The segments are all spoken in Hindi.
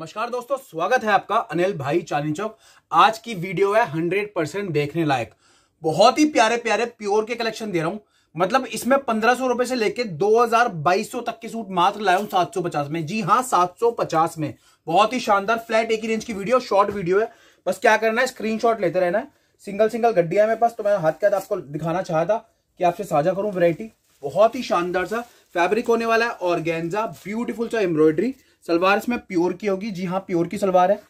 नमस्कार दोस्तों स्वागत है आपका अनिल भाई चांदी चौक आज की वीडियो है 100 परसेंट देखने लायक बहुत ही प्यारे प्यारे प्योर के कलेक्शन दे रहा हूं मतलब इसमें पंद्रह सौ रुपए से लेके दो हजार बाईस सौ तक के सूट मात्र लाया हूं सात सौ पचास में जी हाँ सात सौ पचास में बहुत ही शानदार फ्लैट एक ही रेंज की वीडियो शॉर्ट वीडियो है बस क्या करना है स्क्रीन लेते रहना है सिंगल सिंगल गड्डिया मेरे पास तो मैं हाथ के हाथ आपको दिखाना चाहता था कि आपसे साझा करूं वेरायटी बहुत ही शानदार सा फैब्रिक होने वाला है और गेंजा ब्यूटीफुल सा एम्ब्रॉयडरी सलवार इसमें प्योर की होगी जी हाँ प्योर की सलवार है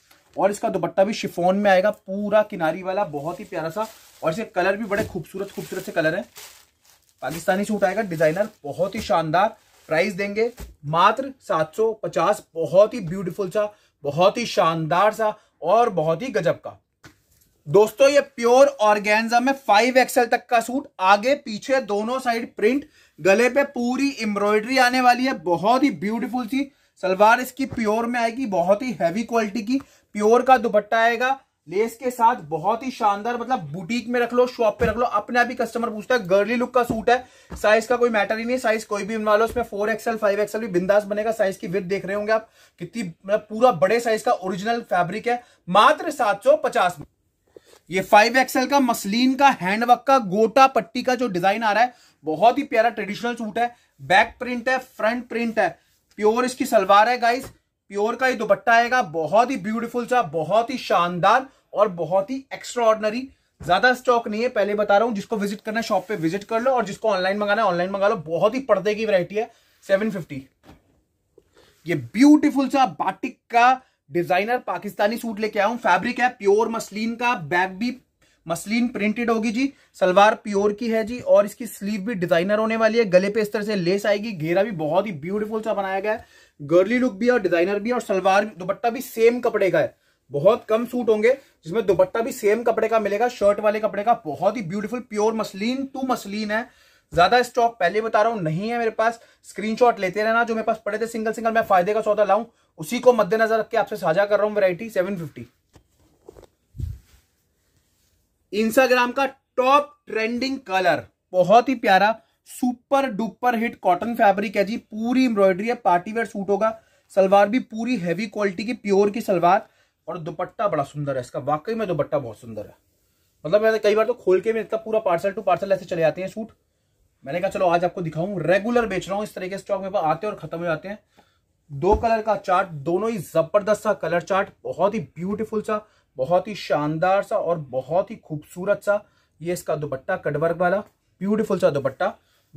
और इसका दुपट्टा भी शिफोन में आएगा पूरा किनारी वाला बहुत ही प्यारा सा और इसके कलर भी बड़े खूबसूरत खूबसूरत से कलर है पाकिस्तानी सूट आएगा डिजाइनर बहुत ही शानदार प्राइस देंगे मात्र 750 बहुत ही ब्यूटीफुल सा बहुत ही शानदार सा और बहुत ही गजब का दोस्तों ये प्योर ऑर्गेन्जा में फाइव एक्सएल तक का सूट आगे पीछे दोनों साइड प्रिंट गले पे पूरी एम्ब्रॉयडरी आने वाली है बहुत ही ब्यूटीफुल सी सलवार इसकी प्योर में आएगी बहुत ही हैवी क्वालिटी की प्योर का दुपट्टा आएगा लेस के साथ बहुत ही शानदार मतलब बुटीक में रख लो शॉप पे रख लो अपने आप ही कस्टमर पूछता है गर्ली लुक का सूट है साइज का कोई मैटर ही नहीं साइज कोई भी बनवा लो उसमें फोर एक्सएल फाइव एक्सएल भी बिंदास बनेगा साइज की विद देख रहे होंगे आप कितनी मतलब पूरा बड़े साइज का ओरिजिनल फैब्रिक है मात्र सात सौ पचास में ये फाइव एक्सएल का मसलिन का हैंडवर्क का गोटा पट्टी का जो डिजाइन आ रहा है बहुत ही प्यारा ट्रेडिशनल सूट है बैक प्रिंट है फ्रंट प्रिंट है प्योर इसकी सलवार है गाइस प्योर का ये दुपट्टा आएगा बहुत ही ब्यूटीफुल सा बहुत ही शानदार और बहुत ही एक्स्ट्रा ज्यादा स्टॉक नहीं है पहले बता रहा हूँ जिसको विजिट करना है शॉप पे विजिट कर लो और जिसको ऑनलाइन मंगाना है ऑनलाइन मंगा लो बहुत ही पर्दे की वरायटी है सेवन ये ब्यूटीफुल सा बाटिक का डिजाइनर पाकिस्तानी सूट लेके आया हूँ फैब्रिक है प्योर मसलिन का बैग भी मसलिन प्रिंटेड होगी जी सलवार प्योर की है जी और इसकी स्लीव भी डिजाइनर होने वाली है गले पे इस तरह से लेस आएगी घेरा भी बहुत ही ब्यूटीफुल सा बनाया गया है गर्ली लुक भी और डिजाइनर भी और सलवार दुपट्टा भी सेम कपड़े का है बहुत कम सूट होंगे जिसमें दुपट्टा भी सेम कपड़े का मिलेगा शर्ट वाले कपड़े का बहुत ही beautiful pure muslin to muslin है ज्यादा स्टॉक पहले बता रहा हूं नहीं है मेरे पास स्क्रीनशॉट लेते रहना जो मेरे पास पड़े थे सिंगल सिंगल मैं फायदे का सौदा लाऊं उसी को मद्देनजर रख के आपसे साझा कर रहा हूं वैरायटी 750 इंस्टाग्राम का टॉप ट्रेंडिंग कलर बहुत ही प्यारा super duper hit cotton fabric है जी पूरी एम्ब्रॉयडरी है पार्टी वेयर सूट होगा सलवार भी पूरी हैवी क्वालिटी की प्योर की सलवार और दुपट्टा बड़ा सुंदर है इसका वाकई में दुपट्टा बहुत सुंदर है मतलब मैंने कई बार तो खोल के भी इतना पूरा पार्सल टू पार्सल ऐसे चले जाते हैं सूट मैंने कहा चलो आज आपको दिखाऊं रेगुलर बेच रहा हूँ इस तरीके से स्टॉक में आते हैं और खत्म हो जाते हैं दो कलर का चार्ट दोनों ही जबरदस्त सा कलर चार्ट बहुत ही ब्यूटीफुल सा बहुत ही शानदार सा और बहुत ही खूबसूरत सा ये इसका दुपट्टा कटवर्क वाला ब्यूटीफुल सा दुपट्टा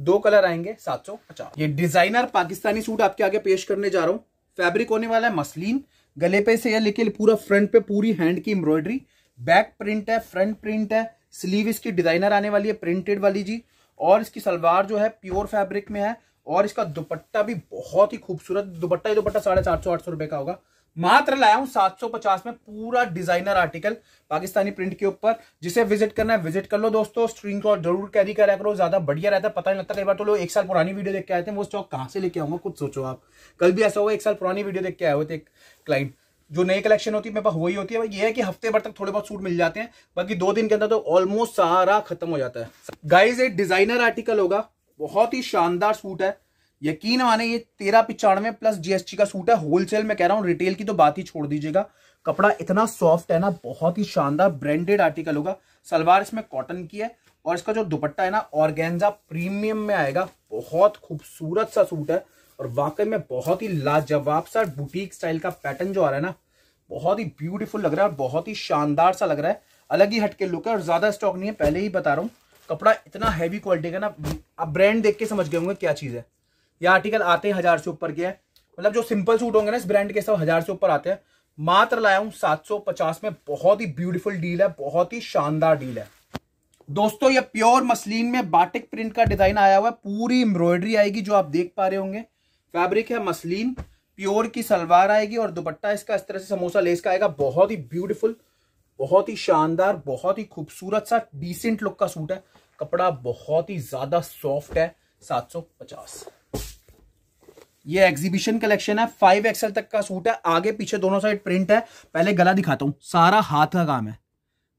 दो कलर आएंगे सात सौ पचास ये डिजाइनर पाकिस्तानी सूट आपके आगे पेश करने जा रहा हूँ फैब्रिक होने वाला है मसलिन गले पे से है लेकिन पूरा फ्रंट पे पूरी हैंड की एम्ब्रॉयडरी बैक प्रिंट है फ्रंट प्रिंट है स्लीव इसकी डिजाइनर आने वाली है प्रिंटेड वाली जी और इसकी सलवार जो है प्योर फैब्रिक में है और इसका दुपट्टा भी बहुत ही खूबसूरत दुपट्टा ही दुपट्टा साढ़े चार सौ आठ सौ रुपए का होगा मात्र लाया हूं 750 में पूरा डिजाइनर आर्टिकल पाकिस्तानी प्रिंट के ऊपर जिसे विजिट करना है विजिट कर लो दोस्तों स्क्रीन शॉट जरूर कैरी करा करो ज्यादा बढ़िया रहता है पता नहीं लगता कई बार तो लोग एक साल पुरानी वीडियो देख के आए थे वो स्टॉक कहां से लेके आऊंगा कुछ सोचो आप कल भी ऐसा हुआ एक साल पुरानी वीडियो देख के आए हुए थे एक क्लाइंट जो नई कलेक्शन होती है मेरे पास वही होती है ये है कि हफ्ते भर तक थोड़े बहुत सूट मिल जाते हैं बाकी दो दिन के अंदर तो ऑलमोस्ट सारा खत्म हो जाता है गाइज एक डिजाइनर आर्टिकल होगा बहुत ही शानदार सूट है यकीन माने ये तेरह पिचानवे प्लस जीएसटी का सूट है होलसेल में कह रहा हूँ रिटेल की तो बात ही छोड़ दीजिएगा कपड़ा इतना सॉफ्ट है ना बहुत ही शानदार ब्रांडेड आर्टिकल होगा सलवार इसमें कॉटन की है और इसका जो दुपट्टा है ना ऑर्गेंजा प्रीमियम में आएगा बहुत खूबसूरत सा सूट है और वाकई में बहुत ही लाजवाब सा बुटीक स्टाइल का पैटर्न जो आ रहा है ना बहुत ही ब्यूटीफुल लग रहा है बहुत ही शानदार सा लग रहा है अलग ही हटके लुक है और ज़्यादा स्टॉक नहीं है पहले ही बता रहा हूँ कपड़ा इतना हैवी क्वालिटी का ना आप ब्रांड देख के समझ गए होंगे क्या चीज़ है ये आर्टिकल आते हैं हजार से ऊपर के मतलब जो सिंपल सूट होंगे ना इस ब्रांड के सब हजार से ऊपर आते हैं मात्र लाया हूं 750 में बहुत ही ब्यूटीफुल डील है बहुत ही शानदार डील है दोस्तों ये प्योर मसलिन में बाटिक प्रिंट का डिजाइन आया हुआ है पूरी एम्ब्रॉयडरी आएगी जो आप देख पा रहे होंगे फैब्रिक है मसलिन प्योर की सलवार आएगी और दुपट्टा इसका इस तरह से समोसा लेस का आएगा बहुत ही ब्यूटीफुल बहुत ही शानदार बहुत ही खूबसूरत सा डिसेंट लुक का सूट है कपड़ा बहुत ही ज्यादा सॉफ्ट है पचास ये एग्जीबिशन कलेक्शन है फाइव एक्सएल तक का सूट है आगे पीछे दोनों साइड प्रिंट है पहले गला दिखाता हूँ सारा हाथ का काम है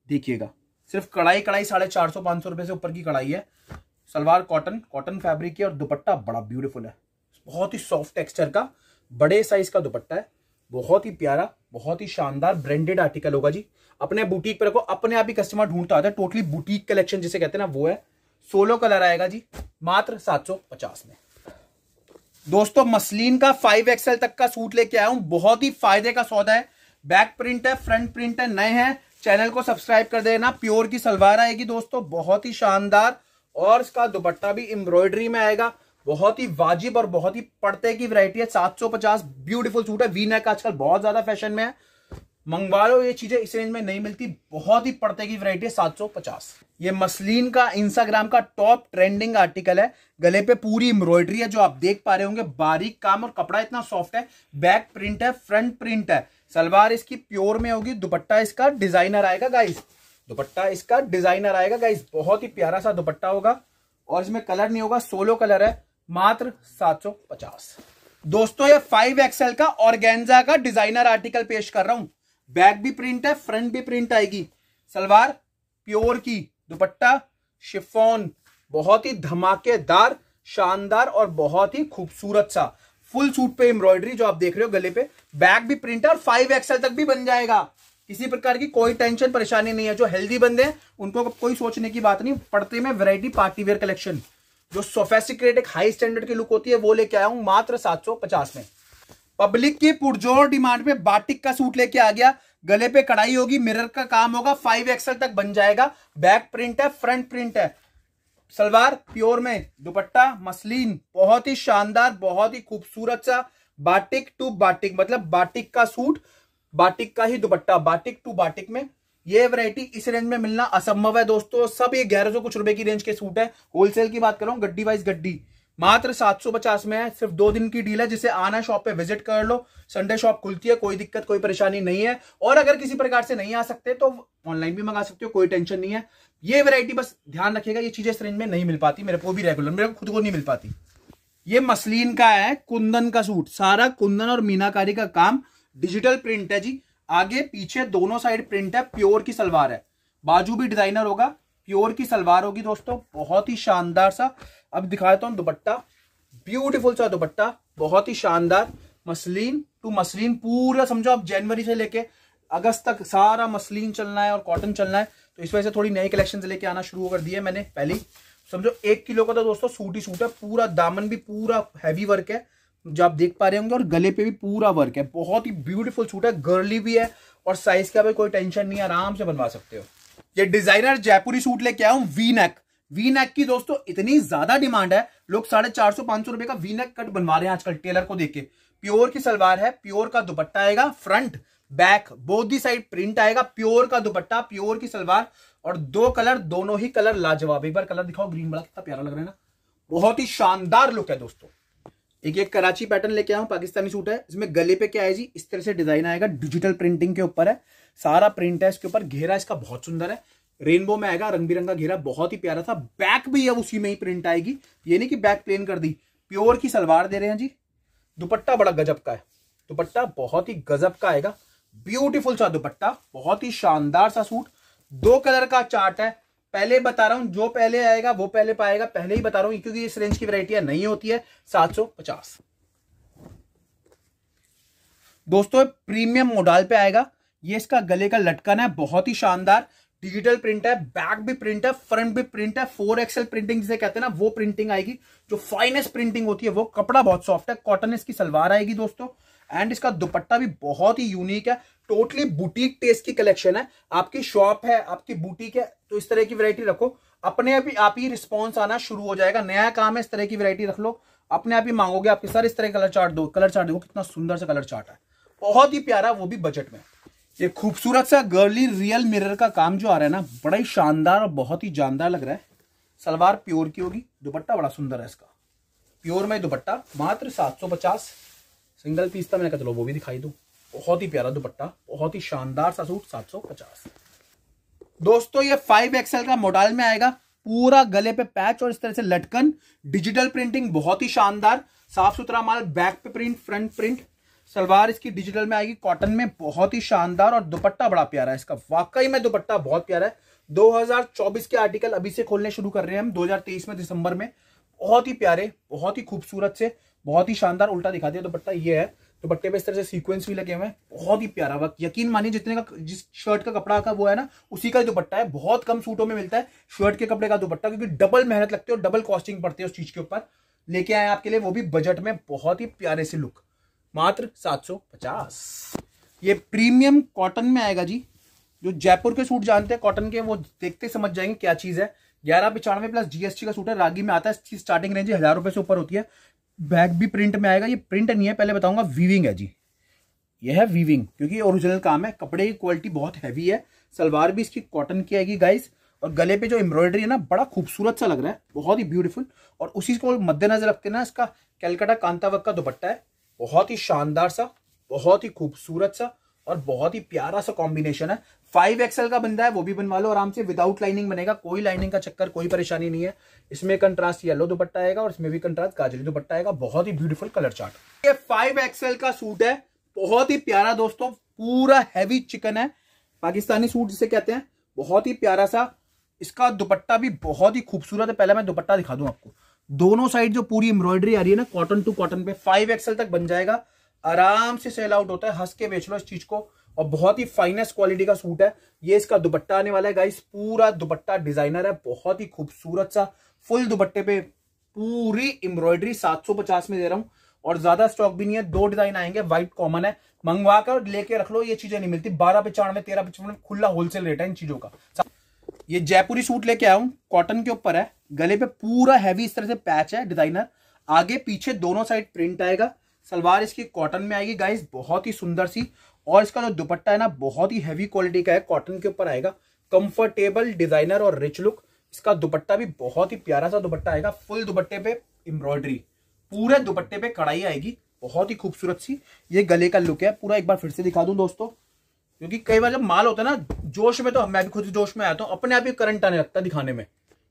देखिएगा सिर्फ कढ़ाई कढ़ाई साढ़े चार सौ पांच सौ रुपए से ऊपर की कढ़ाई है सलवार कॉटन कॉटन फैब्रिक की और दुपट्टा बड़ा ब्यूटीफुल है बहुत ही सॉफ्ट टेक्सचर का बड़े साइज का दुपट्टा है बहुत ही प्यारा बहुत ही शानदार ब्रांडेड आर्टिकल होगा जी अपने बुटीक पर रखो अपने आप ही कस्टमर ढूंढता आता है टोटली बुटीक कलेक्शन जिसे कहते हैं ना वो है सोलो कलर आएगा जी मात्र सात सौ पचास में दोस्तों मसलिन का फाइव एक्सएल तक का सूट लेके आया हूं बहुत ही फायदे का सौदा है बैक प्रिंट है फ्रंट प्रिंट है नए हैं चैनल को सब्सक्राइब कर देना प्योर की सलवार आएगी दोस्तों बहुत ही शानदार और इसका दुपट्टा भी एम्ब्रॉयडरी में आएगा बहुत ही वाजिब और बहुत ही पड़ते की वरायटी है सात ब्यूटीफुल सूट है वी नेक आजकल बहुत ज्यादा फैशन में है मंगवा लो ये चीजें इस रेंज में नहीं मिलती बहुत ही पड़ते की वैरायटी है 750 ये मसलिन का इंस्टाग्राम का टॉप ट्रेंडिंग आर्टिकल है गले पे पूरी एम्ब्रॉयडरी है जो आप देख पा रहे होंगे बारीक काम और कपड़ा इतना सॉफ्ट है बैक प्रिंट है फ्रंट प्रिंट है सलवार इसकी प्योर में होगी दुपट्टा इसका डिजाइनर आएगा गाइस दुपट्टा इसका डिजाइनर आएगा गाइस बहुत ही प्यारा सा दुपट्टा होगा और इसमें कलर नहीं होगा सोलो कलर है मात्र सात दोस्तों ये फाइव एक्सएल का ऑर्गेन्जा का डिजाइनर आर्टिकल पेश कर रहा हूं बैक भी प्रिंट है फ्रंट भी प्रिंट आएगी सलवार प्योर की दुपट्टा शिफोन बहुत ही धमाकेदार शानदार और बहुत ही खूबसूरत सा फुल सूट पे एम्ब्रॉयडरी जो आप देख रहे हो गले पे बैक भी प्रिंट है और फाइव एक्सएल तक भी बन जाएगा किसी प्रकार की कोई टेंशन परेशानी नहीं है जो हेल्दी बंदे हैं उनको कोई सोचने की बात नहीं पड़ते में वेरायटी पार्टीवेयर कलेक्शन जो एक हाई स्टैंडर्ड की लुक होती है वो लेके आया हूं मात्र सात में पब्लिक की पुरजोर डिमांड में बाटिक का सूट लेके आ गया गले पे कढ़ाई होगी मिरर का काम होगा फाइव एक्सएल तक बन जाएगा बैक प्रिंट है फ्रंट प्रिंट है सलवार प्योर में दुपट्टा मसलिन बहुत ही शानदार बहुत ही खूबसूरत सा बाटिक टू बाटिक मतलब बाटिक का सूट बाटिक का ही दुपट्टा बाटिक टू बाटिक में ये वैरायटी इस रेंज में मिलना असंभव है दोस्तों सब ये ग्यारह सौ कुछ रुपए की रेंज के सूट है होलसेल की बात करो गड्डी वाइज गड्डी मात्र 750 में है सिर्फ दो दिन की डील है जिसे आना शॉप पे विजिट कर लो संडे शॉप खुलती है कोई दिक्कत कोई परेशानी नहीं है और अगर किसी प्रकार से नहीं आ सकते तो ऑनलाइन भी मंगा सकते हो कोई टेंशन नहीं है ये वेरायटी बस ध्यान रखिएगा ये चीजें इस रेंज में नहीं मिल पाती मेरे को भी रेगुलर मेरे को खुद को नहीं मिल पाती ये मसलिन का है कुंदन का सूट सारा कुंदन और मीनाकारी का काम डिजिटल प्रिंट है जी आगे पीछे दोनों साइड प्रिंट है प्योर की सलवार है बाजू भी डिजाइनर होगा प्योर की सलवार होगी दोस्तों बहुत ही शानदार सा अब दिखा देता हूँ दुपट्टा ब्यूटीफुल सा दुपट्टा बहुत ही शानदार मसलिन टू मसलिन पूरा समझो आप जनवरी से लेके अगस्त तक सारा मसलिन चलना है और कॉटन चलना है तो इस वजह से थोड़ी नई कलेक्शन लेके आना शुरू कर दिया मैंने पहली समझो एक किलो का तो दोस्तों सूट ही सूट है पूरा दामन भी पूरा हैवी वर्क है जो आप देख पा रहे होंगे और गले पे भी पूरा वर्क है बहुत ही ब्यूटीफुल सूट है गर्ली भी है और साइज का भी कोई टेंशन नहीं आराम से बनवा सकते हो ये डिजाइनर जयपुरी सूट लेके आया हूं वी नेक वी नेक की दोस्तों इतनी ज्यादा डिमांड है लोग साढ़े चार सौ पांच सौ रुपए का वी नेक कट बनवा रहे हैं आजकल टेलर को के प्योर की सलवार है प्योर का दुपट्टा आएगा front back both side print आएगा प्योर का दुपट्टा प्योर की सलवार और दो कलर दोनों ही कलर लाजवाब एक बार कलर दिखाओ ग्रीन बड़ा कितना प्यारा लग रहा है ना बहुत ही शानदार लुक है दोस्तों एक एक कराची पैटर्न लेके हूँ पाकिस्तानी सूट है इसमें गले पे क्या है जी इस तरह से डिजाइन आएगा डिजिटल प्रिंटिंग के ऊपर है सारा प्रिंट है इसके ऊपर घेरा इसका बहुत सुंदर है रेनबो में आएगा रंग बिरंगा घेरा बहुत ही प्यारा था बैक भी अब उसी में ही प्रिंट आएगी ये नहीं कि बैक प्लेन कर दी प्योर की सलवार दे रहे हैं जी दुपट्टा बड़ा गजब का है दुपट्टा बहुत ही गजब का आएगा ब्यूटीफुल सा दुपट्टा बहुत ही शानदार सा सूट दो कलर का चार्ट है पहले बता रहा हूं जो पहले आएगा वो पहले पाएगा पहले ही बता रहा हूं क्योंकि इस रेंज की वरायटियां नहीं होती है सात सौ पचास दोस्तों प्रीमियम मोडाल पे आएगा ये इसका गले का लटकन है बहुत ही शानदार डिजिटल प्रिंट है बैक भी प्रिंट है फ्रंट भी प्रिंट है फोर एक्सएल प्रिंटिंग जिसे कहते हैं ना वो प्रिंटिंग आएगी जो फाइनेस्ट प्रिंटिंग होती है वो कपड़ा बहुत सॉफ्ट है कॉटन इसकी सलवार आएगी दोस्तों एंड इसका दुपट्टा भी बहुत ही यूनिक है टोटली बुटीक टेस्ट की कलेक्शन है आपकी शॉप है आपकी बुटीक है तो इस तरह की वरायटी रखो अपने आप ही आप ही रिस्पॉन्स आना शुरू हो जाएगा नया काम है इस तरह की वरायटी रख लो अपने आप ही मांगोगे आपके सर इस तरह कलर चार्ट दो कलर चार्ट देखो कितना सुंदर सा कलर चार्ट है बहुत ही प्यारा वो भी बजट में ये खूबसूरत सा गर्ली रियल मिरर का काम जो आ रहा है ना बड़ा ही शानदार और बहुत ही जानदार लग रहा है सलवार प्योर की होगी दुपट्टा बड़ा सुंदर है इसका प्योर में दुपट्टा मात्र सात सौ पचास सिंगल पीस था तो मैंने कहा चलो वो भी दिखाई दू बहुत ही प्यारा दुपट्टा बहुत ही शानदार सा सूट सात सौ पचास दोस्तों ये फाइव एक्सएल का मॉडल में आएगा पूरा गले पे पैच और इस तरह से लटकन डिजिटल प्रिंटिंग बहुत ही शानदार साफ सुथरा माल बैक पे प्रिंट फ्रंट प्रिंट सलवार इसकी डिजिटल में आएगी कॉटन में बहुत ही शानदार और दुपट्टा बड़ा प्यारा है इसका वाकई में दुपट्टा बहुत प्यारा है 2024 के आर्टिकल अभी से खोलने शुरू कर रहे हैं हम 2023 में दिसंबर में बहुत ही प्यारे बहुत ही खूबसूरत से बहुत ही शानदार उल्टा दिखा दिया दुपट्टा तो ये है दुपट्टे तो पे इस तरह से सीक्वेंस भी लगे हुए हैं बहुत ही प्यारा वक्त यकीन मानिए जितने का जिस शर्ट का कपड़ा का वो है ना उसी का दुपट्टा है बहुत कम सूटों में मिलता है शर्ट के कपड़े का दुपट्टा क्योंकि डबल मेहनत लगती है और डबल कॉस्टिंग पड़ती है उस चीज के ऊपर लेके आए आपके लिए वो भी बजट में बहुत ही प्यारे से लुक मात्र सात सौ पचास ये प्रीमियम कॉटन में आएगा जी जो जयपुर के सूट जानते हैं कॉटन के वो देखते समझ जाएंगे क्या चीज है ग्यारह पिचानवे प्लस जीएसटी का सूट है रागी में आता है स्टार्टिंग रेंज हजार रुपए से ऊपर होती है बैग भी प्रिंट में आएगा ये प्रिंट नहीं है पहले बताऊंगा वीविंग है जी यह है वीविंग क्योंकि ओरिजिनल काम है कपड़े की क्वालिटी बहुत हैवी है सलवार भी इसकी कॉटन की आएगी गाइस और गले पे जो एम्ब्रॉयडरी है ना बड़ा खूबसूरत सा लग रहा है बहुत ही ब्यूटीफुल और उसी को मद्देनजर रखते ना इसका कैलकाटा कांतावक का दुपट्टा है बहुत ही शानदार सा बहुत ही खूबसूरत सा और बहुत ही प्यारा सा कॉम्बिनेशन है फाइव एक्सएल का बनता है वो भी बनवा लो आराम से विदाउट लाइनिंग बनेगा कोई लाइनिंग का चक्कर कोई परेशानी नहीं है इसमें कंट्रास्ट येलो दुपट्टा आएगा और इसमें भी कंट्रास्ट काजली दुपट्टा आएगा बहुत ही ब्यूटीफुल कलर चार्ट ये फाइव एक्सएल का सूट है बहुत ही प्यारा दोस्तों पूरा हैवी चिकन है पाकिस्तानी सूट जिसे कहते हैं बहुत ही प्यारा सा इसका दुपट्टा भी बहुत ही खूबसूरत है पहले मैं दुपट्टा दिखा दूं आपको दोनों साइड जो पूरी एम्ब्रॉयडरी आ रही है ना कॉटन टू कॉटन पे फाइव एक्सएल तक बन जाएगा आराम से सेल आउट होता है हंस के बेच लो इस चीज को और बहुत ही फाइनेस्ट क्वालिटी का सूट है ये इसका दुपट्टा आने वाला है गाइस पूरा दुपट्टा डिजाइनर है बहुत ही खूबसूरत सा फुल दुपट्टे पे पूरी एम्ब्रॉयडरी 750 में दे रहा हूं और ज्यादा स्टॉक भी नहीं है दो डिजाइन आएंगे व्हाइट कॉमन है मंगवा कर लेके रख लो ये चीजें नहीं मिलती बारह पचानवे तेरह पचानवे खुला होलसेल रेट है इन चीजों का ये जयपुरी सूट लेके आया हूं कॉटन के ऊपर है गले पे पूरा हैवी इस तरह से पैच है डिजाइनर आगे पीछे दोनों साइड प्रिंट आएगा सलवार इसकी कॉटन में आएगी गाइस बहुत ही सुंदर सी और इसका जो दुपट्टा है ना बहुत ही हैवी क्वालिटी का है कॉटन के ऊपर आएगा कंफर्टेबल डिजाइनर और रिच लुक इसका दुपट्टा भी बहुत ही प्यारा सा दुपट्टा आएगा फुल दुपट्टे पे एम्ब्रॉयडरी पूरे दुपट्टे पे कढ़ाई आएगी बहुत ही खूबसूरत सी ये गले का लुक है पूरा एक बार फिर से दिखा दूं दोस्तों क्योंकि कई बार जब माल होता है ना जोश में तो मैं भी खुद जोश में आता हूँ तो, अपने आप ही करंट आने लगता है दिखाने में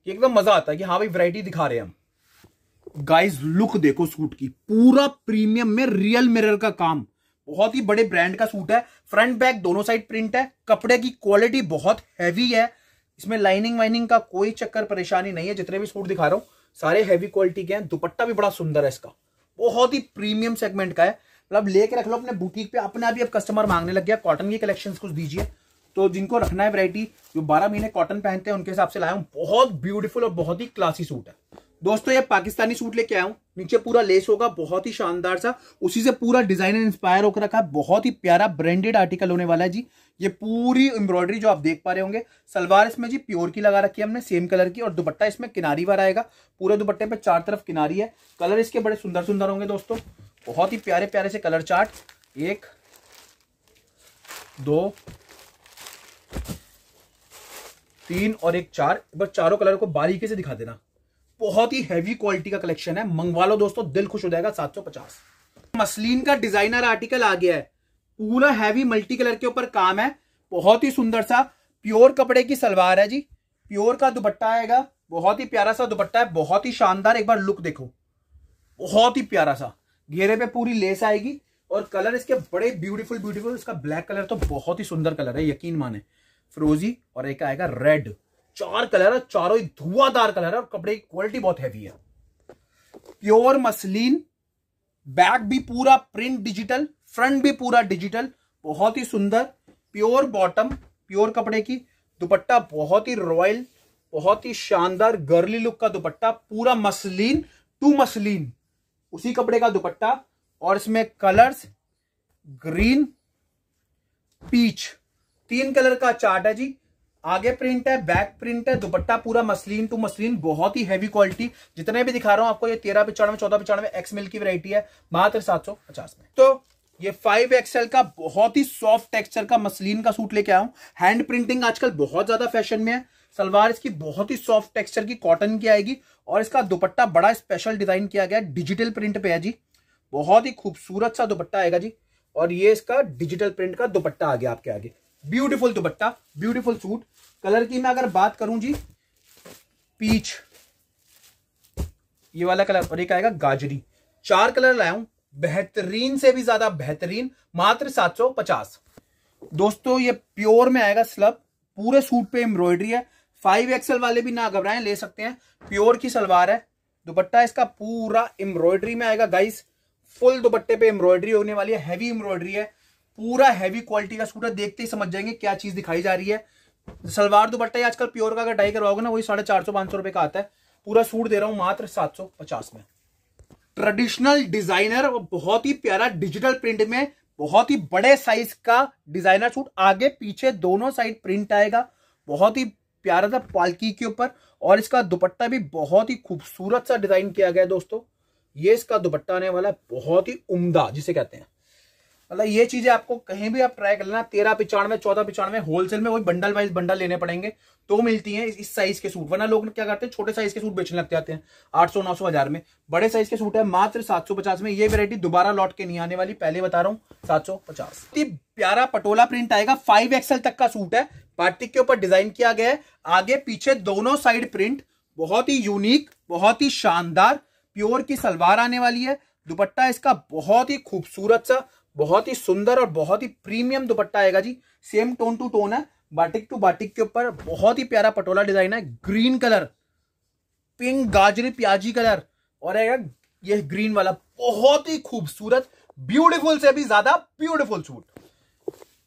एकदम मजा आता है कि हाँ भाई वैरायटी दिखा रहे हैं हम गाइज लुक देखो सूट की पूरा प्रीमियम में रियल मिरर का काम बहुत ही बड़े ब्रांड का सूट है फ्रंट बैक दोनों साइड प्रिंट है कपड़े की क्वालिटी बहुत हैवी है इसमें लाइनिंग वाइनिंग का कोई चक्कर परेशानी नहीं है जितने भी सूट दिखा रहा हूँ सारे हैवी क्वालिटी के हैं दुपट्टा भी बड़ा सुंदर है इसका बहुत ही प्रीमियम सेगमेंट का है मतलब लेके रख लो अपने बुटीक पे अपने आप ही अब कस्टमर मांगने लग गया कॉटन की कलेक्शन कुछ दीजिए तो जिनको रखना है वैरायटी जो बारह महीने कॉटन पहनते हैं उनके हिसाब से लाया हूँ बहुत ब्यूटीफुल और बहुत ही क्लासी सूट है दोस्तों ये पाकिस्तानी सूट लेके आया हूँ नीचे पूरा लेस होगा बहुत ही शानदार सा उसी से पूरा डिजाइन इंस्पायर होकर रखा है बहुत ही प्यारा ब्रांडेड आर्टिकल होने वाला है जी ये पूरी एम्ब्रॉयडरी जो आप देख पा रहे होंगे सलवार इसमें जी प्योर की लगा रखी है हमने सेम कलर की और दुपट्टा इसमें किनारी वाला आएगा पूरे दुपट्टे पे चार तरफ किनारी है कलर इसके बड़े सुंदर सुंदर होंगे दोस्तों बहुत ही प्यारे प्यारे से कलर चार्ट एक दो तीन और एक चार बस चारों कलर को बारीकी से दिखा देना बहुत ही हैवी क्वालिटी का कलेक्शन है मंगवा लो दोस्तों दिल खुश हो जाएगा सात मसलिन का डिजाइनर आर्टिकल आ गया है पूरा हैवी मल्टी कलर के ऊपर काम है बहुत ही सुंदर सा प्योर कपड़े की सलवार है जी प्योर का दुपट्टा आएगा बहुत ही प्यारा सा दुपट्टा है बहुत ही शानदार एक बार लुक देखो बहुत ही प्यारा सा घेरे पे पूरी लेस आएगी और कलर इसके बड़े ब्यूटीफुल ब्यूटीफुल इसका ब्लैक कलर तो बहुत ही सुंदर कलर है यकीन माने फ्रोजी और एक आएगा रेड चार कलर है चारों ही धुआंधार कलर है और कपड़े की क्वालिटी बहुत हैवी है प्योर मसलिन बैक भी पूरा प्रिंट डिजिटल फ्रंट भी पूरा डिजिटल बहुत ही सुंदर प्योर बॉटम प्योर कपड़े की दुपट्टा बहुत ही रॉयल बहुत ही शानदार गर्ली लुक का दुपट्टा पूरा मसलिन टू मसलिन उसी कपड़े का दुपट्टा और इसमें कलर्स ग्रीन पीच तीन कलर का चार्ट है जी आगे प्रिंट है बैक प्रिंट है दुपट्टा पूरा मसलिन टू मसलिन बहुत ही हैवी क्वालिटी जितने भी दिखा रहा हूं आपको ये तेरह पिचानवे चौदह पिचानवे एक्स मिल की वरायटी है मात्र सात सौ पचास में तो ये फाइव एक्सएल का बहुत ही सॉफ्ट टेक्सचर का मसलिन का सूट लेके आया हूं हैंड प्रिंटिंग आजकल बहुत ज्यादा फैशन में है सलवार इसकी बहुत ही सॉफ्ट टेक्सचर की कॉटन की आएगी और इसका दुपट्टा बड़ा स्पेशल डिजाइन किया गया डिजिटल प्रिंट पे है जी बहुत ही खूबसूरत सा दुपट्टा आएगा जी और ये इसका डिजिटल प्रिंट का दुपट्टा आ गया आपके आगे beautiful dupatta beautiful suit colour की मैं अगर बात करूं जी पीच ये वाला कलर और एक आएगा गाजरी चार कलर लाया हूं बेहतरीन से भी ज्यादा बेहतरीन मात्र 750 दोस्तों ये प्योर में आएगा स्लब पूरे सूट पे एम्ब्रॉयडरी है फाइव एक्सएल वाले भी ना घबराएं ले सकते हैं प्योर की सलवार है दुपट्टा इसका पूरा एम्ब्रॉयडरी में आएगा गाइस फुल दुपट्टे पे एम्ब्रॉयडरी होने वाली है हैवी एम्ब्रॉयडरी है पूरा हैवी क्वालिटी का सूट है देखते ही समझ जाएंगे क्या चीज दिखाई जा रही है सलवार दुपट्टा आजकल प्योर का अगर डाई करवाओगे ना वही साढ़े चार सौ पांच सौ रुपए का आता है पूरा सूट दे रहा हूं मात्र सात सौ पचास में ट्रेडिशनल डिजाइनर और बहुत ही प्यारा डिजिटल प्रिंट में बहुत ही बड़े साइज का डिजाइनर सूट आगे पीछे दोनों साइड प्रिंट आएगा बहुत ही प्यारा था पालकी के ऊपर और इसका दुपट्टा भी बहुत ही खूबसूरत सा डिजाइन किया गया है दोस्तों ये इसका दुपट्टा आने वाला है बहुत ही उम्दा जिसे कहते हैं मतलब ये चीजें आपको कहीं भी आप ट्राई कर लेना तेरह पिचानवे चौदह पिचानवे होलसेल में वही बंडल वाइज बंडल लेने पड़ेंगे तो मिलती हैं इस साइज के सूट वरना लोग क्या करते हैं छोटे साइज के सूट बेचने लगते जाते हैं आठ सौ नौ सौ हजार में बड़े साइज के सूट है मात्र सात सौ पचास में ये वेरायटी दोबारा लौट के नहीं आने वाली पहले बता रहा हूँ सात सौ पचास प्यारा पटोला प्रिंट आएगा फाइव एक्सएल तक का सूट है पार्टिक के ऊपर डिजाइन किया गया है आगे पीछे दोनों साइड प्रिंट बहुत ही यूनिक बहुत ही शानदार प्योर की सलवार आने वाली है दुपट्टा इसका बहुत ही खूबसूरत सा बहुत ही सुंदर और बहुत ही प्रीमियम दुपट्टा आएगा जी सेम टोन टू टोन है बाटिक टू बाटिक के ऊपर बहुत ही प्यारा पटोला डिजाइन है ग्रीन कलर पिंक गाजरी प्याजी कलर और आएगा ये ग्रीन वाला बहुत ही खूबसूरत ब्यूटीफुल से भी ज्यादा ब्यूटीफुल सूट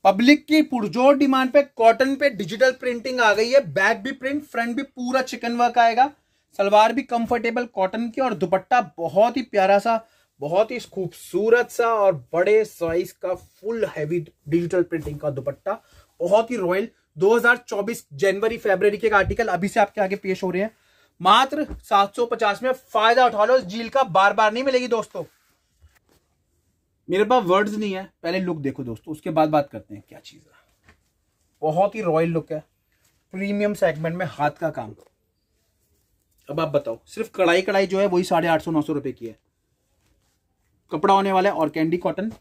पब्लिक की पुरजोर डिमांड पे कॉटन पे डिजिटल प्रिंटिंग आ गई है बैक भी प्रिंट फ्रंट भी पूरा चिकन वर्क आएगा सलवार भी कंफर्टेबल कॉटन की और दुपट्टा बहुत ही प्यारा सा बहुत ही खूबसूरत सा और बड़े साइज का फुल हैवी डिजिटल प्रिंटिंग का दुपट्टा बहुत ही रॉयल 2024 जनवरी फरवरी के आर्टिकल अभी से आपके आगे पेश हो रहे हैं मात्र 750 में फायदा उठा लो झील का बार बार नहीं मिलेगी दोस्तों मेरे पास वर्ड्स नहीं है पहले लुक देखो दोस्तों उसके बाद बात करते हैं क्या चीज है बहुत ही रॉयल लुक है प्रीमियम सेगमेंट में हाथ का काम अब आप बताओ सिर्फ कढ़ाई कढ़ाई जो है वही साढ़े आठ सौ नौ सौ रुपए की है कपड़ा होने वाला है और कैंडी कॉटन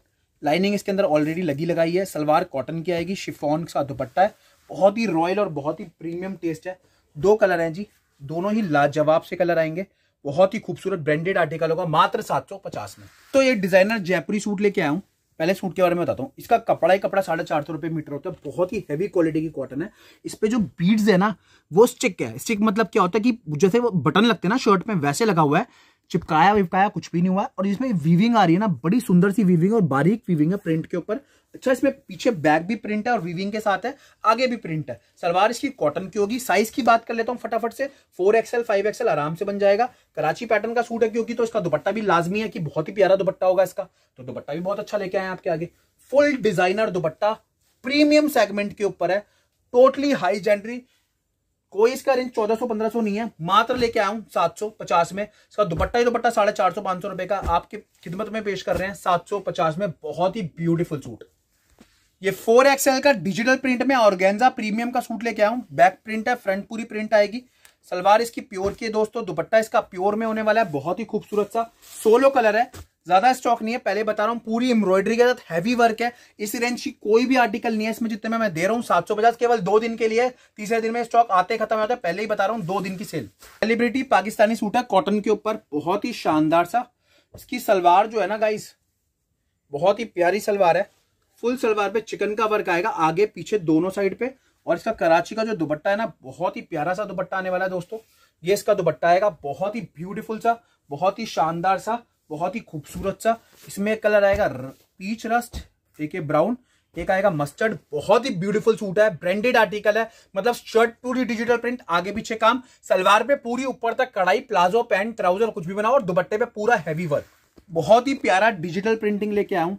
लाइनिंग इसके अंदर ऑलरेडी लगी लगाई है सलवार कॉटन की आएगी शिफोन का दुपट्टा है बहुत ही रॉयल और बहुत ही प्रीमियम टेस्ट है दो कलर हैं जी दोनों ही लाजवाब से कलर आएंगे बहुत ही खूबसूरत ब्रांडेड आर्टिकल होगा मात्र 750 में तो ये डिजाइनर जयपुरी सूट लेके आया हूँ पहले सूट के बारे में बताता हूँ इसका कपड़ा ही कपड़ा साढ़े चार सौ रुपये मीटर होता है बहुत ही हैवी क्वालिटी की कॉटन है इस पर जो बीड्स है ना वो स्टिक है स्टिक मतलब क्या होता है कि जैसे वो बटन लगते हैं ना शर्ट में वैसे लगा हुआ है चिपकाया विपकाया कुछ भी नहीं हुआ और इसमें वीविंग आ रही है ना बड़ी सुंदर सी वीविंग और बारीक वीविंग है प्रिंट के ऊपर अच्छा इसमें पीछे बैक भी प्रिंट है और वीविंग के साथ है आगे भी प्रिंट है सलवार इसकी कॉटन की होगी साइज की बात कर लेता हूँ फटाफट से फोर एक्सएल फाइव एक्सएल आराम से बन जाएगा कराची पैटर्न का सूट है क्योंकि तो इसका दुपट्टा भी लाजमी है कि बहुत ही प्यारा दुपट्टा होगा इसका तो दुपट्टा भी बहुत अच्छा लेके आए आपके आगे full designer dupatta premium segment के ऊपर है टोटली हाई जेंडरी कोई इसका रेंज 1400 1500 नहीं है मात्र लेके आया हूँ 750 में इसका दुपट्टा ही दुपट्टा साढ़े चार सौ पांच सौ रुपए का आपके खिदमत में पेश कर रहे हैं 750 में बहुत ही ब्यूटीफुल सूट ये 4XL का डिजिटल प्रिंट में ऑर्गेन्जा प्रीमियम का सूट लेके आया हूँ बैक प्रिंट है फ्रंट पूरी प्रिंट आएगी सलवार इसकी प्योर की है दोस्तों दुपट्टा इसका प्योर में होने वाला है बहुत ही खूबसूरत सा सोलो कलर है ज्यादा स्टॉक नहीं है पहले बता रहा हूँ पूरी एम्ब्रॉयडरी के साथ हैवी वर्क है इस रेंज की कोई भी आर्टिकल नहीं है इसमें जितने में मैं दे रहा हूँ सात सौ पचास केवल दो दिन के लिए तीसरे दिन में स्टॉक आते खत्म होता है पहले ही बता रहा हूँ दो दिन की सेल सेलिब्रिटी पाकिस्तानी सूट है कॉटन के ऊपर बहुत ही शानदार सा इसकी सलवार जो है ना गाइस बहुत ही प्यारी सलवार है फुल सलवार पे चिकन का वर्क आएगा आगे पीछे दोनों साइड पे और इसका कराची का जो दुपट्टा है ना बहुत ही प्यारा सा दुपट्टा आने वाला है दोस्तों ये इसका दुपट्टा आएगा बहुत ही ब्यूटीफुल सा बहुत ही शानदार सा बहुत ही खूबसूरत सा इसमें एक कलर आएगा पीच रस्ट एक ब्राउन एक आएगा मस्टर्ड बहुत ही ब्यूटीफुल सूट है ब्रांडेड आर्टिकल है मतलब शर्ट पूरी डिजिटल प्रिंट आगे पीछे काम सलवार पे पूरी ऊपर तक कढ़ाई प्लाजो पैंट ट्राउजर कुछ भी बनाओ और दुपट्टे पे पूरा हैवी वर्क बहुत ही प्यारा डिजिटल प्रिंटिंग लेके आऊ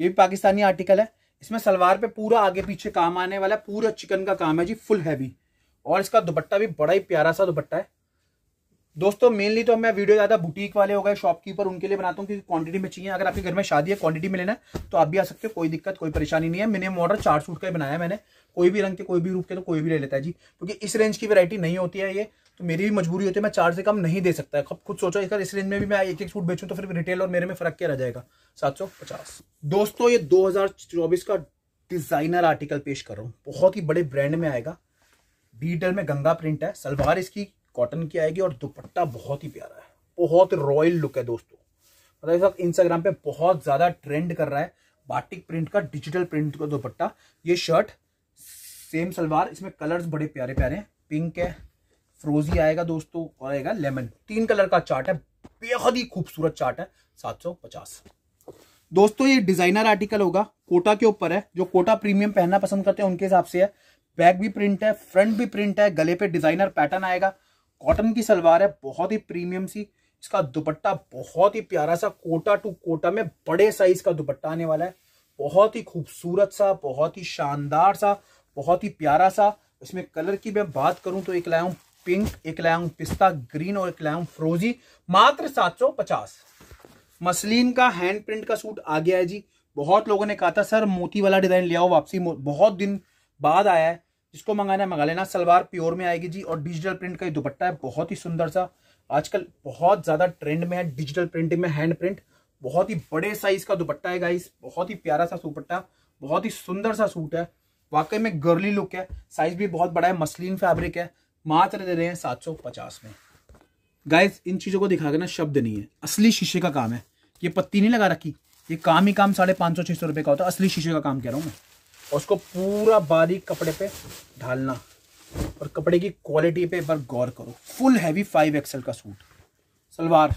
ये भी पाकिस्तानी आर्टिकल है इसमें सलवार पे पूरा आगे पीछे काम आने वाला है पूरा चिकन का काम है जी फुल हैवी और इसका दुपट्टा भी बड़ा ही प्यारा सा दुपट्टा है दोस्तों मेनली तो मैं वीडियो ज्यादा बुटीक वाले हो गए शॉपकीपर उनके लिए बनाता हूँ क्योंकि क्वांटिटी में चाहिए अगर आपके घर में शादी है क्वांटिटी में लेना तो आप भी आ सकते हो कोई दिक्कत कोई परेशानी नहीं है मिनिमम ऑर्डर चार सूट का ही बनाया मैंने कोई भी रंग के कोई भी रूप के तो कोई भी ले लेता है जी क्योंकि इस रेंज की वैरायटी नहीं होती है ये तो मेरी भी मजबूरी होती है मैं चार से कम नहीं दे सकता है खुद सोचो इसका इस रेंज में भी मैं एक एक सूट बेचूँ तो फिर रिटेल और मेरे में फर्क क्या रह जाएगा सात दोस्तों ये दो का डिजाइनर आर्टिकल पेश कर रहा हूँ बहुत ही बड़े ब्रांड में आएगा बीटल में गंगा प्रिंट है सलवार इसकी कॉटन की आएगी और दुपट्टा बहुत ही प्यारा है बहुत रॉयल लुक है दोस्तों मतलब इस वक्त इंस्टाग्राम पे बहुत ज़्यादा ट्रेंड कर रहा है बाटिक प्रिंट का डिजिटल प्रिंट का दुपट्टा ये शर्ट सेम सलवार इसमें कलर्स बड़े प्यारे प्यारे हैं पिंक है फ्रोजी आएगा दोस्तों और आएगा लेमन तीन कलर का चार्ट है बेहद ही खूबसूरत चार्ट है सात सौ पचास दोस्तों ये डिजाइनर आर्टिकल होगा कोटा के ऊपर है जो कोटा प्रीमियम पहनना पसंद करते हैं उनके हिसाब से है बैक भी प्रिंट है फ्रंट भी प्रिंट है गले पे डिजाइनर पैटर्न आएगा कॉटन की सलवार है बहुत ही प्रीमियम सी इसका दुपट्टा बहुत ही प्यारा सा कोटा टू कोटा में बड़े साइज का दुपट्टा आने वाला है बहुत ही खूबसूरत सा बहुत ही शानदार सा बहुत ही प्यारा सा इसमें कलर की मैं बात करूं तो एक लाया हूं पिंक एक लाया हूं पिस्ता ग्रीन और एक लाया हूं फ्रोजी मात्र 750 मसलिन का हैंड प्रिंट का सूट आ गया है जी बहुत लोगों ने कहा था सर मोती वाला डिजाइन ले आओ वापसी बहुत दिन बाद आया है जिसको मंगाना है मंगा लेना सलवार प्योर में आएगी जी और डिजिटल प्रिंट का ये दुपट्टा है बहुत ही सुंदर सा आजकल बहुत ज़्यादा ट्रेंड में है डिजिटल प्रिंटिंग में हैंड प्रिंट बहुत ही बड़े साइज का दुपट्टा है गाइस बहुत ही प्यारा सा दुपट्टा बहुत ही सुंदर सा सूट है वाकई में गर्ली लुक है साइज भी बहुत बड़ा है मसलिन फैब्रिक है मात्र दे रहे हैं सात सौ पचास में गाइस इन चीज़ों को दिखा के ना शब्द नहीं है असली शीशे का काम है ये पत्ती नहीं लगा रखी ये काम ही काम साढ़े पाँच सौ छह सौ रुपये का होता है असली शीशे का काम कह रहा हूँ मैं और उसको पूरा बारीक कपड़े पे ढालना और कपड़े की क्वालिटी पे एक बार गौर करो फुल हैवी फाइव एक्सल का suit salwar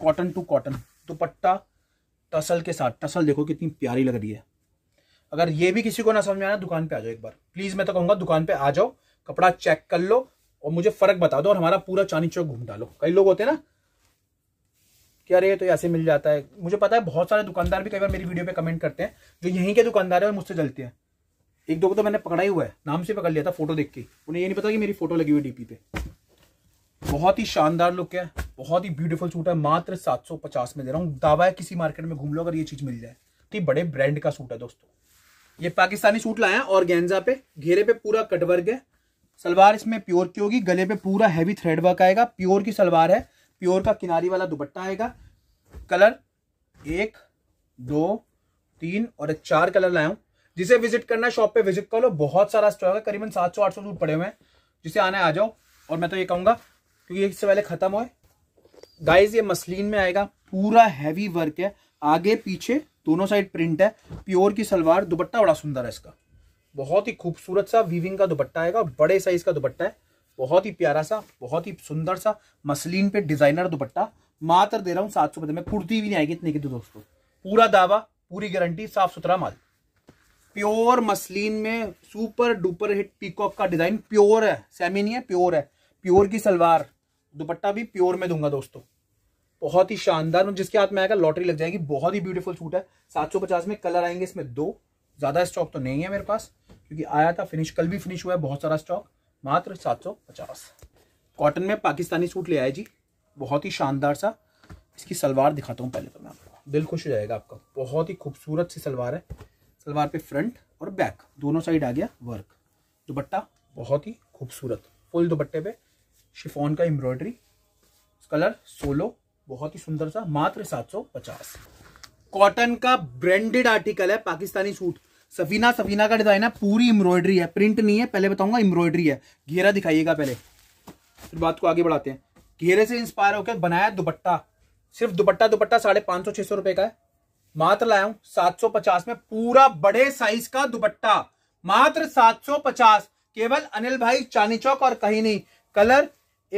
cotton to cotton dupatta tassel के साथ टसल देखो कितनी प्यारी लग रही है अगर ये भी किसी को ना समझ में आना दुकान पे आ जाओ एक बार प्लीज़ मैं तो कहूँगा दुकान पे आ जाओ कपड़ा चेक कर लो और मुझे फ़र्क बता दो और हमारा पूरा चांदी चौक घूम डालो कई लोग होते हैं ना कि अरे तो ऐसे मिल जाता है मुझे पता है बहुत सारे दुकानदार भी कई बार मेरी वीडियो पे कमेंट करते हैं जो यहीं के दुकानदार हैं और मुझसे जलते हैं एक दो को तो मैंने पकड़ा ही हुआ है नाम से पकड़ लिया था फोटो देख के उन्हें ये नहीं पता कि मेरी फोटो लगी हुई डीपी पे बहुत ही शानदार लुक है बहुत ही ब्यूटीफुल सूट है मात्र 750 में दे रहा हूँ दावा है किसी मार्केट में घूम लो अगर ये चीज मिल जाए तो ये बड़े ब्रांड का सूट है दोस्तों ये पाकिस्तानी सूट लाया और गेंजा पे घेरे पे पूरा कट वर्क है सलवार इसमें प्योर की होगी गले पे पूरा हैवी थ्रेड वर्क आएगा प्योर की सलवार है प्योर का किनारी वाला दुपट्टा आएगा कलर एक दो तीन और एक चार कलर लाया हूँ जिसे विजिट करना है शॉप पे विजिट कर लो बहुत सारा स्टॉक है करीबन सात सौ आठ सौ सूट पड़े हुए हैं जिसे आना है आ जाओ और मैं तो ये कहूंगा क्योंकि इससे पहले खत्म हो गाइज ये मसलिन में आएगा पूरा हैवी वर्क है आगे पीछे दोनों साइड प्रिंट है प्योर की सलवार दुपट्टा बड़ा सुंदर है इसका बहुत ही खूबसूरत सा वीविंग का दुपट्टा आएगा बड़े साइज का दुपट्टा है बहुत ही प्यारा सा बहुत ही सुंदर सा मसलिन पे डिजाइनर दुपट्टा मात्र दे रहा हूँ सात सौ में कुर्ती भी नहीं आएगी इतने की तो दोस्तों पूरा दावा पूरी गारंटी साफ सुथरा माल प्योर मसलिन में सुपर डुपर हिट पीकॉक का डिजाइन प्योर है सेमी नहीं है प्योर है प्योर की सलवार दुपट्टा भी प्योर में दूंगा दोस्तों बहुत ही शानदार जिसके हाथ में आएगा लॉटरी लग जाएगी बहुत ही ब्यूटीफुल सूट है 750 में कलर आएंगे इसमें दो ज्यादा स्टॉक तो नहीं है मेरे पास क्योंकि आया था फिनिश कल भी फिनिश हुआ है बहुत सारा स्टॉक मात्र 750 कॉटन में पाकिस्तानी सूट ले आए जी बहुत ही शानदार सा इसकी सलवार दिखाता हूँ पहले तो मैं आपको दिल खुश हो जाएगा आपका बहुत ही खूबसूरत सी सलवार है सलवार पे फ्रंट और बैक दोनों साइड आ गया वर्क दुपट्टा बहुत ही खूबसूरत फुल दुपट्टे पे शिफोन का एम्ब्रॉयडरी कलर सोलो बहुत ही सुंदर सा मात्र सात सौ पचास कॉटन का ब्रांडेड आर्टिकल है पाकिस्तानी सूट सफीना सफीना का डिजाइन है पूरी एम्ब्रॉयडरी है प्रिंट नहीं है पहले बताऊंगा एम्ब्रॉयडरी है घेरा दिखाइएगा पहले फिर बात को आगे बढ़ाते हैं घेरे से इंस्पायर होकर बनाया दुपट्टा सिर्फ दुपट्टा दुपट्टा साढ़े पांच सौ छह सौ रुपए का है मात्र लाया हूं 750 में पूरा बड़े साइज का दुपट्टा मात्र 750 केवल अनिल भाई चांदी चौक और कहीं नहीं कलर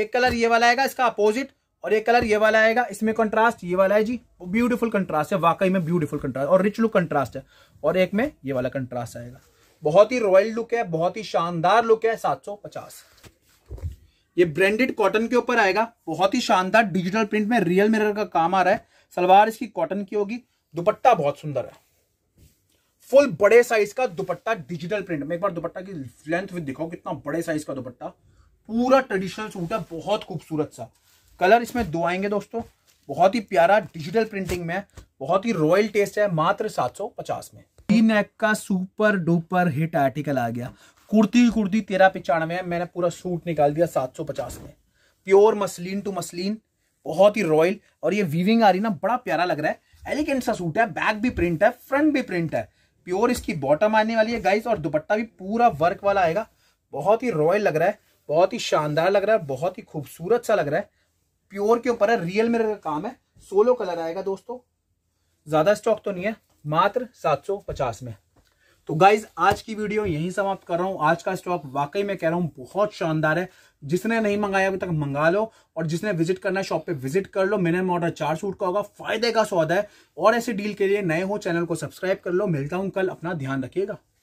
एक कलर ये वाला आएगा इसका अपोजिट और एक कलर ये वाला आएगा इसमें कंट्रास्ट ये वाला है जी ब्यूटीफुल कंट्रास्ट है वाकई में ब्यूटीफुल कंट्रास्ट और रिच लुक कंट्रास्ट है और एक में ये वाला कंट्रास्ट आएगा बहुत ही रॉयल लुक है बहुत ही शानदार लुक है पचास ये ब्रांडेड कॉटन के ऊपर आएगा बहुत ही शानदार डिजिटल प्रिंट में रियल मिरर का काम आ रहा है सलवार इसकी कॉटन की होगी दुपट्टा बहुत सुंदर है फुल बड़े साइज का दुपट्टा डिजिटल प्रिंट में एक बार दुपट्टा की लेंथ भी दिखाओ कितना बड़े साइज का दुपट्टा पूरा ट्रेडिशनल सूट है बहुत खूबसूरत सा कलर इसमें दो आएंगे दोस्तों बहुत ही प्यारा डिजिटल प्रिंटिंग में बहुत ही रॉयल टेस्ट है मात्र 750 में टी नेक का सुपर डुपर हिट आर्टिकल आ गया कुर्ती कुर्ती तेरह पिचानवे है मैंने पूरा सूट निकाल दिया 750 में प्योर मसलिन टू मसलिन बहुत ही रॉयल और ये वीविंग आ रही ना बड़ा प्यारा लग रहा है एलिगेंट सा सूट है बैक भी प्रिंट है फ्रंट भी प्रिंट है प्योर इसकी बॉटम आने वाली है गाइस और दुपट्टा भी पूरा वर्क वाला आएगा बहुत ही रॉयल लग रहा है बहुत ही शानदार लग रहा है बहुत ही खूबसूरत सा लग रहा है प्योर के ऊपर है रियल मेरे का काम है सोलो कलर आएगा दोस्तों ज़्यादा स्टॉक तो नहीं है मात्र सात में तो गाइज आज की वीडियो यहीं समाप्त कर रहा हूँ आज का स्टॉक वाकई में कह रहा हूँ बहुत शानदार है जिसने नहीं मंगाया अभी तक मंगा लो और जिसने विजिट करना है शॉप पे विजिट कर लो मिनिमम ऑर्डर चार सूट का होगा फायदे का सौदा है और ऐसे डील के लिए नए हो चैनल को सब्सक्राइब कर लो मिलता हूँ कल अपना ध्यान रखिएगा